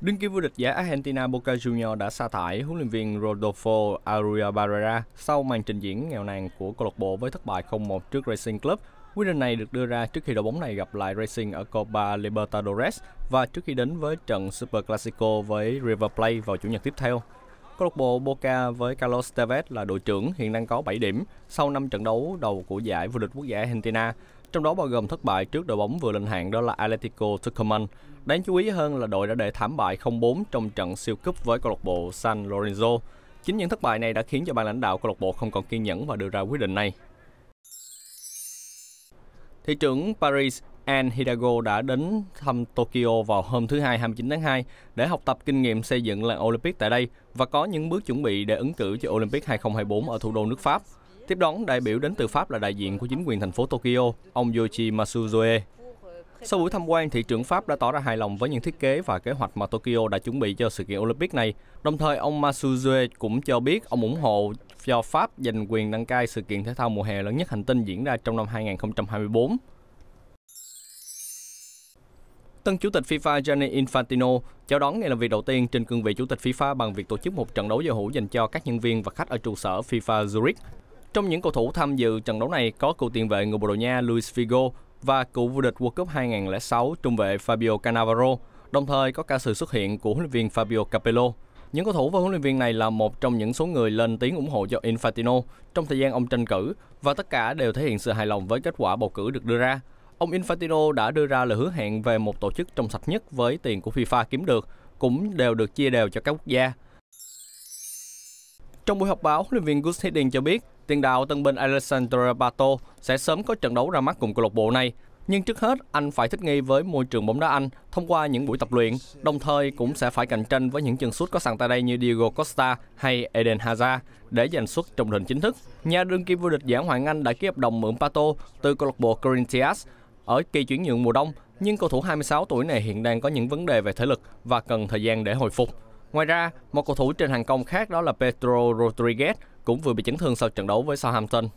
Đương kim vô địch giải Argentina Boca Juniors đã sa thải huấn luyện viên Rodolfo Arroyo Barrera sau màn trình diễn nghèo nàn của câu lạc bộ với thất bại 0-1 trước Racing Club. Quyết định này được đưa ra trước khi đội bóng này gặp lại Racing ở Copa Libertadores và trước khi đến với trận Super Clasico với River Plate vào chủ nhật tiếp theo. Câu lạc bộ Boca với Carlos Tevez là đội trưởng hiện đang có 7 điểm sau 5 trận đấu đầu của giải vô địch quốc gia Argentina trong đó bao gồm thất bại trước đội bóng vừa lên hạng đó là Atletico Tucumán. Đáng chú ý hơn là đội đã để thảm bại 0-4 trong trận siêu cúp với câu lạc bộ San Lorenzo. Chính những thất bại này đã khiến cho ban lãnh đạo câu lạc bộ không còn kiên nhẫn và đưa ra quyết định này. Thị trưởng Paris Anne Hidalgo đã đến thăm Tokyo vào hôm thứ Hai 29 tháng 2 để học tập kinh nghiệm xây dựng làng Olympic tại đây và có những bước chuẩn bị để ứng cử cho Olympic 2024 ở thủ đô nước Pháp. Tiếp đón đại biểu đến từ Pháp là đại diện của chính quyền thành phố Tokyo, ông yoshi Masuzoe. Sau buổi tham quan, thị trưởng Pháp đã tỏ ra hài lòng với những thiết kế và kế hoạch mà Tokyo đã chuẩn bị cho sự kiện Olympic này. Đồng thời, ông Masuzoe cũng cho biết ông ủng hộ cho Pháp giành quyền đăng cai sự kiện thể thao mùa hè lớn nhất hành tinh diễn ra trong năm 2024. Tân chủ tịch FIFA Gianni Infantino chào đón ngày làm việc đầu tiên trên cương vị chủ tịch FIFA bằng việc tổ chức một trận đấu giao hữu dành cho các nhân viên và khách ở trụ sở FIFA Zurich trong những cầu thủ tham dự trận đấu này có cựu tiền vệ người Bồ Đào Nha Luis Figo và cựu vô địch World Cup 2006 trung vệ Fabio Cannavaro, đồng thời có cả sự xuất hiện của huấn luyện viên Fabio Capello. Những cầu thủ và huấn luyện viên này là một trong những số người lên tiếng ủng hộ cho Infantino trong thời gian ông tranh cử và tất cả đều thể hiện sự hài lòng với kết quả bầu cử được đưa ra. Ông Infantino đã đưa ra lời hứa hẹn về một tổ chức trong sạch nhất với tiền của FIFA kiếm được, cũng đều được chia đều cho các quốc gia. Trong buổi họp báo, huấn luyện viên Gus Hiddink cho biết tiền đạo tân binh Alessandro Bato sẽ sớm có trận đấu ra mắt cùng câu lạc bộ này. Nhưng trước hết, anh phải thích nghi với môi trường bóng đá Anh thông qua những buổi tập luyện, đồng thời cũng sẽ phải cạnh tranh với những chân sút có sẵn tại đây như Diego Costa hay Eden Hazard để giành suất trong hình chính thức. Nhà đương kim vô địch giải Hoàng Anh đã ký hợp đồng mượn Pato từ câu lạc bộ Corinthians ở kỳ chuyển nhượng mùa đông, nhưng cầu thủ 26 tuổi này hiện đang có những vấn đề về thể lực và cần thời gian để hồi phục. Ngoài ra, một cầu thủ trên hàng công khác đó là Pedro Rodriguez cũng vừa bị chấn thương sau trận đấu với Southampton